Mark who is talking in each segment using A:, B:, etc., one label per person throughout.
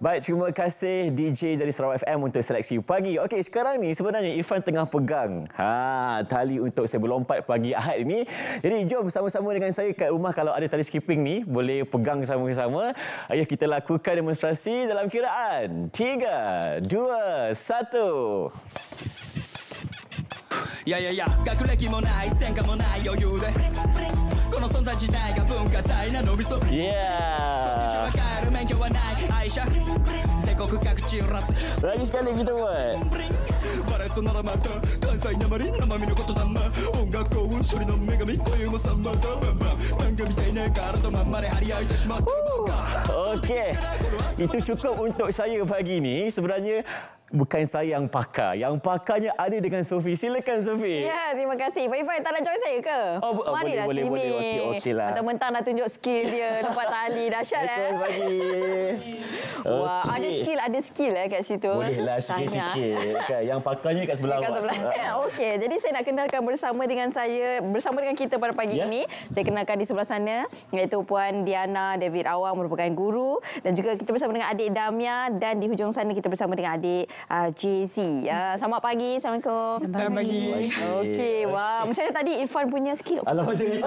A: Baik, terima kasih DJ dari Sarawak FM untuk seleksi pagi. Okey, sekarang ni sebenarnya Irfan tengah pegang ha, tali untuk saya berlompat pagi Ahad ini. Jadi jom sama-sama dengan saya kat rumah kalau ada tali skipping ni, boleh pegang sama-sama. Ayuh kita lakukan demonstrasi dalam kiraan. Tiga, dua, satu. Ya, ya, ya. Gakulaki monai, tenka monai, yoyu deh. Yeah! Lagi sekali kita buat Okay Itu cukup untuk saya pagi ni Sebenarnya bukan saya yang pakar. Yang pakarnya ada dengan Sofie. Silakan Sofie.
B: Ya, terima kasih. Fai-Fai, tak nak join saya ke? Oh, oh boleh, lah, boleh, boleh. Okey, okey lah. Mentang-mentang nak tunjuk skill dia. Lepas tali, dahsyat eh. Betul, pagi.
A: Wah, ada skill, ada
B: skill eh kat situ. Eh? Boleh lah, sikit-sikit. Kan?
A: Yang pakarnya kat sebelah kat awak. Ah, ah.
B: okey, jadi saya nak kenalkan bersama dengan saya, bersama dengan kita pada pagi yeah. ini. Saya kenalkan di sebelah sana, iaitu Puan Diana David Awang merupakan guru. Dan juga kita bersama dengan adik Damia. Dan di hujung sana kita bersama dengan adik Uh, JZ. Uh, selamat pagi. Assalamualaikum. Selamat pagi. pagi. Okey, wah. Wow. Macam tadi Irfan punya skill. Alah macam ni.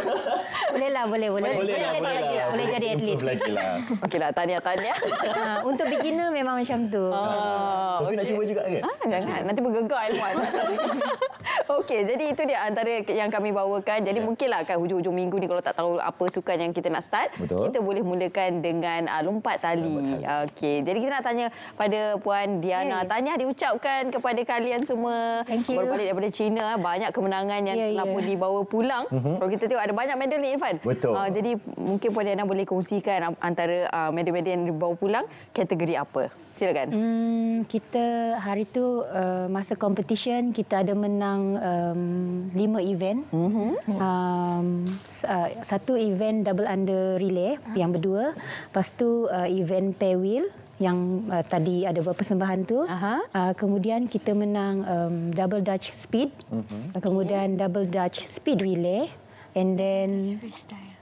C: Boleh
B: lah, boleh, boleh. Boleh, boleh, lah, boleh, boleh, lah, lah. boleh jadi atlet. Boleh jadi atlet. Okey lah, tanya, tanya. uh, untuk beginner memang macam tu. Oh, Sofie okay. nak cuba juga kan? Ah, jangan, jangan. Nanti bergegar Irfan. Okey, jadi itu dia antara yang kami bawakan. Jadi yeah. mungkinlah kan hujung-hujung minggu ni kalau tak tahu apa sukan yang kita nak start, Betul. kita boleh mulakan dengan uh, lompat tali. tali. Okey, jadi kita nak tanya pada Puan Diana. Yeah, Tahniah diucapkan kepada kalian semua. Berbalik daripada China. Banyak kemenangan yang yeah, telah yeah. pun dibawa pulang. Mm -hmm. Kalau kita tengok ada banyak medal ni Irfan. Betul. Uh, jadi mungkin Puan Diana boleh kongsikan antara ah, medal-medal uh, yang dibawa pulang. Kategori apa?
C: Silakan. Hmm, kita hari tu uh, masa competition kita ada menang um, lima event. Mm -hmm. um, satu event double under relay yang ah. berdua. Lepas tu uh, event pair wheel yang uh, tadi ada beberapa persembahan tu. Aha. Uh, kemudian kita menang um, double dutch speed. Uh-huh. Kemudian double dutch speed relay and then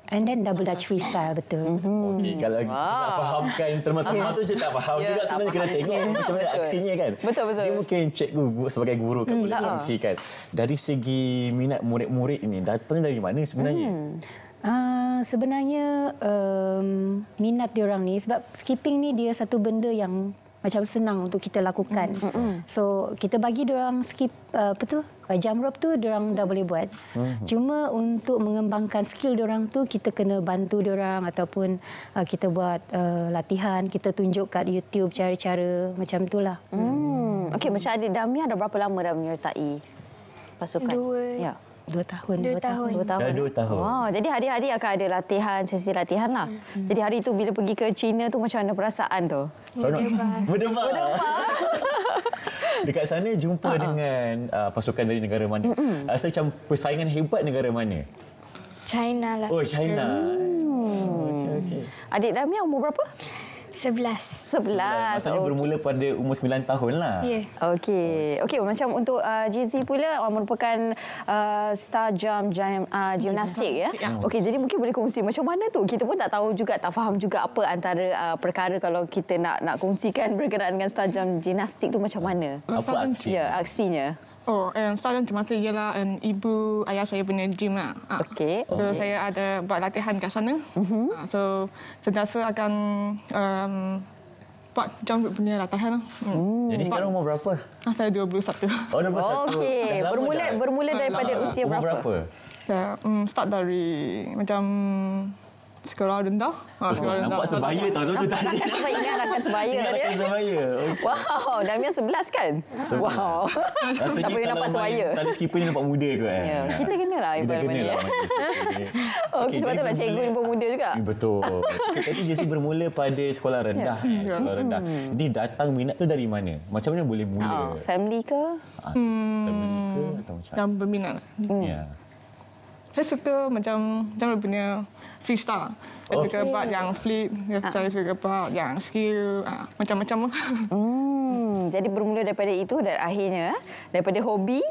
C: And then double dutch freestyle betul. Mm-hmm. Okey kalau wow. nak fahamkan termasuk okay. tu je tak faham yeah, juga sebenarnya kena tengok yeah, macam mana aksinya
A: kan. Betul betul. Dia mungkin cikgu sebagai guru kan mm, boleh kongsikan. Dari segi minat murid-murid ini datangnya dari mana sebenarnya? Mm.
C: Uh, sebenarnya um, minat dia orang ni sebab skipping ni dia satu benda yang macam senang untuk kita lakukan. Mm -hmm. So kita bagi dia orang skip uh, apa tu? Uh, jump rope tu dia orang dah boleh buat. Mm -hmm. Cuma untuk mengembangkan skill dia orang tu kita kena bantu dia orang ataupun uh, kita buat uh, latihan, kita tunjuk kat YouTube cara-cara macam itulah. Mm. Okey, mm. macam adik Damia dah berapa lama dah menyertai pasukan? Dua. Ya. Dua tahun. Dua, dua tahun. tahun. Dua tahun. Dah dua tahun. Wow. Oh,
B: jadi hari-hari akan ada latihan, sesi latihan lah. Hmm. Jadi hari itu bila pergi ke China tu macam mana perasaan tu?
A: Berdebar. Berdebar. Dekat sana jumpa uh-huh. dengan uh, pasukan dari negara mana? Uh-huh. Rasa macam persaingan hebat negara mana?
B: China lah. Oh China. Hmm. Okay, okay. Adik Damia umur berapa? Sebelas. Sebelas. Maksudnya okay. bermula
A: pada umur sembilan tahun lah. Ya.
B: Yeah. Okey. Okey, macam untuk uh, JZ pula uh, merupakan uh, star jam uh, gimnastik ya. ya. Hmm. Okey, jadi mungkin boleh kongsi macam mana tu? Kita pun tak tahu juga, tak faham juga apa antara uh, perkara kalau kita nak nak kongsikan berkenaan dengan star jam gimnastik tu macam mana. Apa aksi? Ya, aksinya. Oh, um, setahun cuma saya ialah um, ibu ayah saya punya gym lah. Ha. Ah. Okay. So, okay. Oh. saya ada buat latihan kat sana. Mm-hmm. Ha. So, sentiasa akan um, buat jump punya latihan lah. Hmm. Oh. Jadi buat, sekarang umur berapa? Ha, saya 21. Oh, 21. Oh, okay. bermula, eh? bermula eh? daripada usia berapa? berapa? Saya, um, start dari macam sekolah rendah. Ha, oh, rendah. Nampak sebaya tau. Sebab tu tadi. Kan sebaya ingat sebaya tadi.
A: sebaya. Wow.
B: Damian sebelas kan? Sebelas. Wow. Rasa Tapi you nampak sebaya. Tadi
A: skipper ni nampak muda ke? Eh? Yeah. Kita kena lah. Kita kena lah.
B: Eh. Oh, okay, sebab tu nak cikgu ni pun muda juga. Betul. Tapi justru
A: bermula pada sekolah rendah. Ya. Eh, ya. Sekolah rendah. Hmm. Di datang minat tu dari mana? Macam mana boleh mula? Ah,
B: family ke? Ah, family ke?
C: Hmm. Atau macam Yang
B: berminat. Ya saya suka macam macam dia punya freestyle. Saya oh. buat yang flip, ha. saya ah. suka buat yang skill, ah, macam-macam. Hmm. Jadi bermula daripada itu dan akhirnya daripada hobi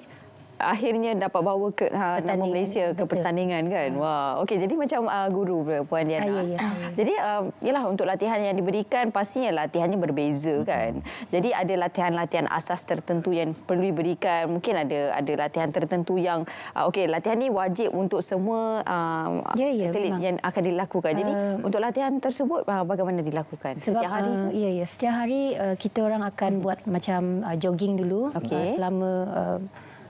B: akhirnya dapat bawa ke ha, nama Malaysia ke Betul. pertandingan kan. Ha. Wah, okey jadi macam uh, guru pula puan Diana. Ah, ya, ya. Ah, jadi ialah um, untuk latihan yang diberikan pastinya latihannya berbeza hmm. kan. Jadi ada latihan-latihan asas tertentu yang perlu diberikan, mungkin ada ada latihan tertentu yang uh, okey latihan ni wajib untuk semua uh,
C: ya, ya, atlet memang. yang akan dilakukan. Jadi uh, untuk latihan tersebut uh, bagaimana dilakukan? Sebab, setiap hari. Uh, ya ya, setiap hari uh, kita orang akan hmm. buat macam uh, jogging dulu okay. uh, selama uh,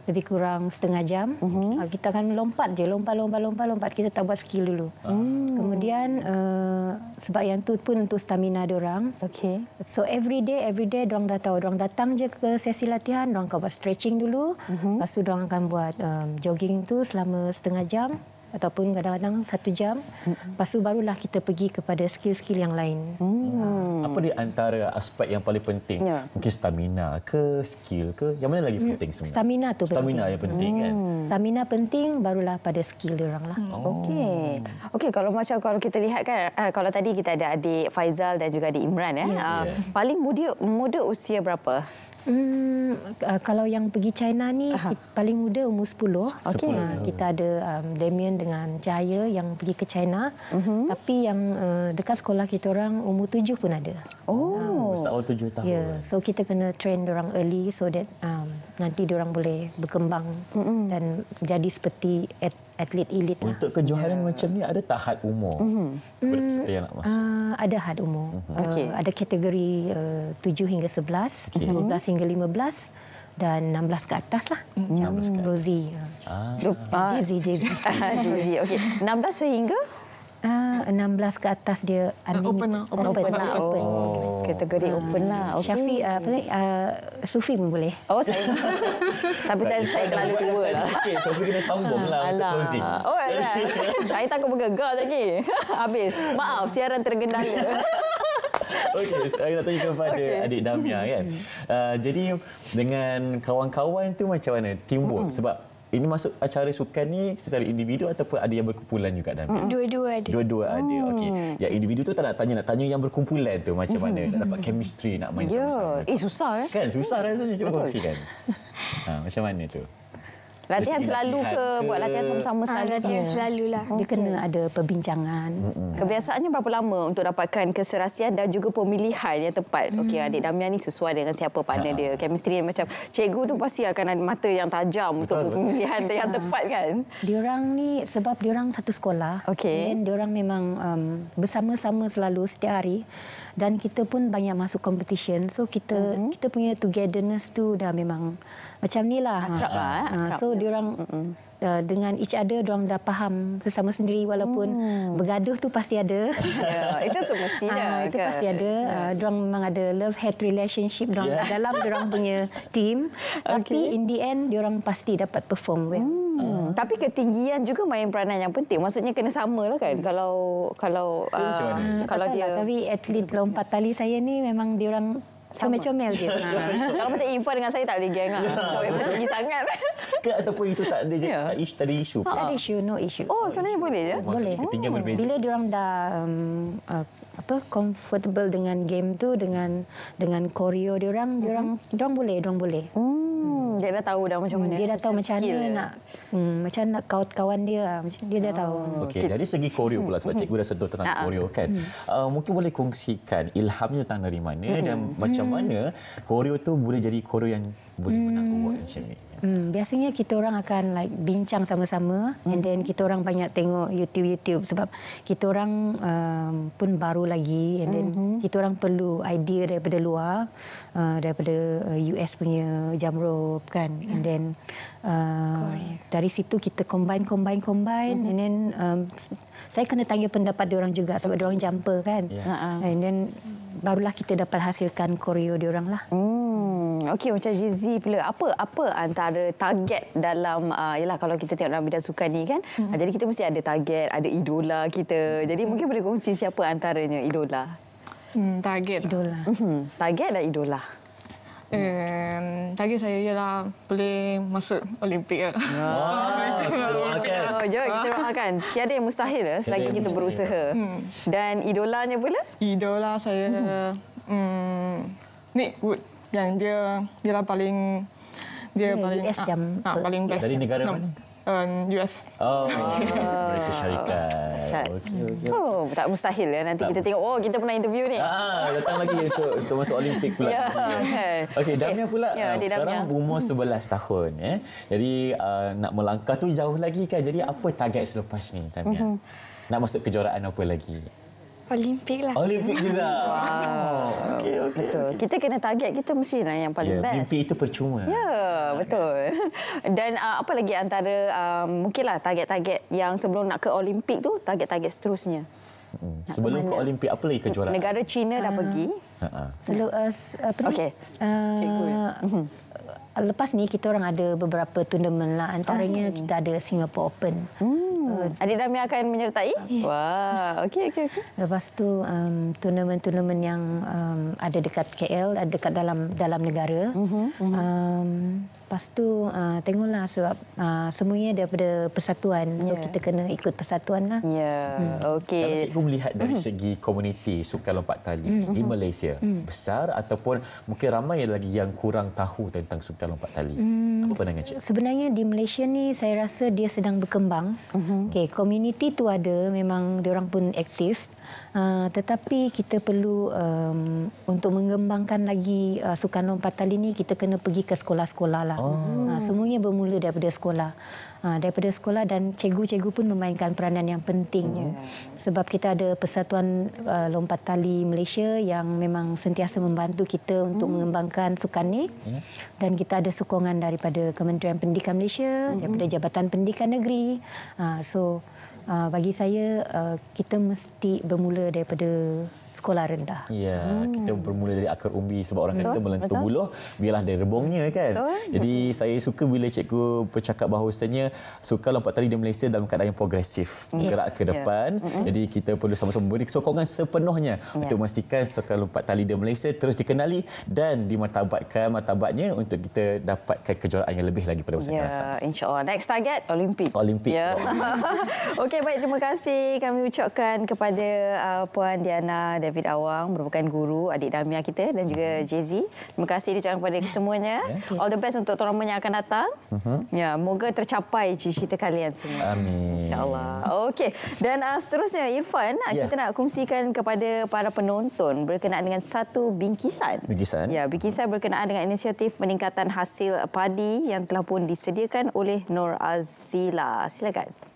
C: lebih kurang setengah jam. Uh mhm. ah, -huh. Kita akan lompat je, lompat, lompat, lompat, lompat. Kita tak buat skill dulu. Uh ah. -huh. Hmm. Kemudian uh, sebab yang tu pun untuk stamina orang. Okay. So every day, every day, orang datang, Orang datang je ke sesi latihan, orang kau buat stretching dulu. Uh mhm. -huh. Lepas tu orang akan buat um, jogging tu selama setengah jam ataupun kadang-kadang satu jam. Lepas itu barulah kita pergi kepada skill-skill yang lain. Hmm. Apa di
A: antara aspek yang paling penting? Ya. Mungkin stamina ke skill ke? Yang mana lagi mm. penting sebenarnya?
C: Stamina tu stamina penting. yang penting hmm. kan. Stamina penting barulah pada skill dia lah. Oh.
B: Okey. Okey kalau macam kalau kita lihat kan eh, kalau tadi kita ada adik Faizal dan juga adik Imran eh, ya. Ah, ya.
C: paling muda muda usia berapa? Hmm, uh, kalau yang pergi China ni kita, paling muda umur 10. 10. Okey. Uh, kita ada um, Damien dengan Jaya yang pergi ke China. Uh-huh. Tapi yang uh, dekat sekolah kita orang umur 7 pun ada. Oh, ah. umur uh,
A: 7 tahun. Yeah.
C: So kita kena train orang early so that um, nanti dia orang boleh berkembang uh-huh. dan jadi seperti at atlet-elit. Lah.
A: Untuk lah. kejohanan yeah. macam ni ada tak had umur? Mm-hmm.
C: Mm, Berapa yang nak masuk? Uh, ada had umur. Mm-hmm. Ah, okay. ada kategori eh, uh, 7 hingga 11, okay. 12 mm-hmm. hingga 15 dan 16 ke atas lah. Mm. Rosie. Ah. Lupa. Rosie. Jizzy. Jizzy, okey. 16 sehingga? Uh, ah, 16 ke atas dia uh, open lah. Open, open, open, lah. lah, open. open. Oh. Kategori uh. open lah. Okay. Syafi, uh, apa ni? Uh, Sufi pun boleh. Oh, saya. Tapi saya, saya, saya
A: terlalu tua lah. Sufi kena sambung lah Alah. untuk
B: Oh, yeah. saya takut bergegar lagi. Habis. Maaf, siaran tergenang.
A: Okey, saya nak tanya kepada okay. adik Damia kan. Uh, jadi dengan kawan-kawan tu macam mana timbul? Mm-hmm. Sebab ini masuk acara sukan ni secara individu ataupun ada yang berkumpulan juga dalam? Dua-dua ada. Dua-dua ada. Hmm. Okey. Yang individu tu tak nak tanya nak tanya yang berkumpulan tu macam mana mm-hmm. nak dapat chemistry nak main
B: yeah. sama-sama. Ya, eh susah eh. Kan susah rasa ni cuba kongsikan.
A: Ha, macam mana tu? Latihan selalu ke, ke buat latihan sama-sama ha, ah,
B: selalu? Latihan ya. selalulah. Okay. Dia kena
C: ada perbincangan. Hmm.
B: Kebiasaannya berapa lama untuk dapatkan keserasian dan juga pemilihan yang tepat? Hmm. Okey, adik Damian ni sesuai dengan siapa partner ha. dia. Kemistri macam cikgu tu pasti akan ada mata yang tajam Betul. untuk pemilihan ha. yang tepat
C: kan? Diorang ni sebab diorang satu sekolah. Okey. Diorang memang um, bersama-sama selalu setiap hari dan kita pun banyak masuk competition so kita mm -hmm. kita punya togetherness tu dah memang macam nilah akrab ha, lah ha, eh, akrab so dia orang mm -mm. Uh, dengan each other diorang dah faham sesama sendiri walaupun hmm. bergaduh tu pasti ada yeah, itu semestinya uh, itu kan? pasti ada yeah. uh, memang ada love hate relationship diorang yeah. dalam diorang punya team okay. tapi in the end diorang pasti dapat perform well hmm. Hmm. Tapi ketinggian juga main peranan yang penting. Maksudnya kena samalah kan. Hmm. Kalau kalau uh, kalau dia lah, tapi atlet lompat tali saya ni memang dia orang Comel-comel dia. Comel. Ha. Kalau macam info dengan saya tak boleh geng lah. Comel-comel ya. tinggi sangat.
A: Ke ataupun itu tak ada yeah. isu, tak ada isu ha. ada
C: isu, no issue. Oh, sebenarnya boleh je? Ya? Boleh. Oh. Bila diorang dah um, uh, apa comfortable dengan game tu dengan dengan koreo dia mhm. orang dia orang mm-hmm. boleh dia boleh oh. hmm. dia dah tahu dah macam hmm, mana dia dah tahu macam mana nak hmm, macam nak kaut kawan dia lah. dia dah oh. tahu okey dari
A: segi koreo pula sebab hmm. cikgu dah sentuh tentang koreo kan hmm. uh, mungkin boleh kongsikan ilhamnya tentang dari mana dan macam macam mana choreo hmm. tu boleh jadi choreo yang boleh menang hmm. award macam ni
C: Ya. Hmm, biasanya kita orang akan like bincang sama-sama hmm. and then kita orang banyak tengok YouTube-YouTube sebab kita orang um, pun baru lagi and then hmm. kita orang perlu idea daripada luar uh, daripada US uh, punya jam rope kan hmm. and then uh, dari situ kita combine combine combine hmm. and then um, saya kena tanya pendapat dia orang juga sebab dia orang jumper kan yeah. and then barulah kita dapat hasilkan koreo dia orang lah hmm. Hmm, okey macam Jay-Z pula apa apa antara
B: target dalam ialah ah, uh, kalau kita tengok dalam bidang sukan ni kan mm-hmm. jadi kita mesti ada target ada idola kita jadi mm-hmm. mungkin boleh kongsi siapa antaranya idola hmm target idola mm-hmm. target dan idola Um, target saya ialah boleh masuk Olimpik. Lah. Oh, Ya. Wow, oh, kita doakan. Ah. Tiada yang mustahil lah, selagi kita berusaha. Hmm. Dan idolanya pula? Idola saya... Hmm. Um, Nick Wood yang dia dia lah paling dia hmm, paling US ah, jam ah, ah, paling best. Dari negara no. mana? US. Um, oh, ah.
A: mereka syarikat. Okay, okay.
B: Oh, tak mustahil ya. Nanti tak kita tengok. Oh, kita pernah interview ni. Ah,
A: datang lagi untuk untuk masuk Olimpik pula. yeah. okay. Kan. okay. Damia pula. Yeah, uh, um, sekarang Damia. umur 11 hmm. tahun. Eh. Jadi uh, nak melangkah tu jauh lagi kan. Jadi apa target selepas ni, Damia? Mm-hmm. Nak masuk kejuaraan apa lagi?
B: Olimpik lah. Olimpik juga. Wow. Okay, okay, betul. Kita kena target kita mesti lah yang paling yeah, best. Olimpik itu percuma. Ya, yeah, betul. Dan uh, apa lagi antara um, mungkinlah target-target yang sebelum nak ke Olimpik tu,
C: target-target seterusnya. Hmm.
A: Sebelum ke, Olimpik apa lagi kejuaraan?
C: Negara China dah ah. ha, ha. Uh, uh, pergi.
A: Ha.
B: Uh,
C: uh. uh, apa ni? Uh, lepas ni kita orang ada beberapa tournament lah antaranya Ayuh. kita ada Singapore Open. Hmm. Uh, Adik
B: Dami akan menyertai?
C: Yeah. Wah, okey okey okey. Lepas tu um, tournament-tournament yang um, ada dekat KL, ada dekat dalam dalam negara. Uh-huh. Uh-huh. Um, Lepas tu uh, tengoklah sebab uh, semuanya daripada persatuan. So yeah. kita kena ikut persatuan lah. Ya, yeah.
A: Hmm. okey. Kalau cikgu melihat dari mm. segi komuniti sukan lompat tali mm. di hmm. Malaysia, mm. besar ataupun mungkin ramai lagi yang kurang tahu tentang sukan lompat tali?
C: Mm. Apa pandangan cikgu? Sebenarnya di Malaysia ni saya rasa dia sedang berkembang. Mm. Okey, komuniti tu ada memang diorang pun aktif. Uh, tetapi kita perlu um, untuk mengembangkan lagi uh, sukan tali ini kita kena pergi ke sekolah-sekolah lah. Oh. Uh, semuanya bermula daripada sekolah. Uh, daripada sekolah dan cikgu-cikgu pun memainkan peranan yang penting. Yeah. Oh. Sebab kita ada Persatuan uh, Lompat Tali Malaysia yang memang sentiasa membantu kita untuk mm. mengembangkan sukan ini. Ya. Dan kita ada sokongan daripada Kementerian Pendidikan Malaysia, mm daripada Jabatan Pendidikan Negeri. Uh, so, Ah, bagi saya uh, kita mesti bermula daripada sekolah rendah.
A: Ya, hmm. kita bermula dari akar umbi sebab orang betul, kata melentur buluh, biarlah dari rebungnya kan. Betul. Jadi saya suka bila cikgu bercakap bahawasanya suka lompat tali di Malaysia dalam keadaan yang progresif, bergerak yes. ke ya. depan. Yeah. Jadi kita perlu sama-sama memberi sokongan sepenuhnya yeah. untuk memastikan suka lompat tali di Malaysia terus dikenali dan dimartabatkan martabatnya untuk kita dapatkan kejuaraan yang lebih lagi pada masa yeah. akan
B: datang. Ya, Next target Olimpik. Olimpik. Yeah. Okey, baik terima kasih kami ucapkan kepada uh, puan Diana David Awang, merupakan guru adik Damia kita dan juga mhm. Jay-Z. Terima kasih diucapkan kepada semuanya. Ya. Okay. All the best untuk turnamen yang akan datang. Uh-huh. Ya, moga tercapai cita-cita kalian
C: semua. Amin.
B: InsyaAllah. Okey. Dan uh, seterusnya, Irfan, yeah. kita nak kongsikan kepada para penonton berkenaan dengan satu bingkisan. Bingkisan. Ya, bingkisan berkenaan dengan inisiatif peningkatan hasil padi yang telah pun disediakan oleh Nur Azila. Silakan.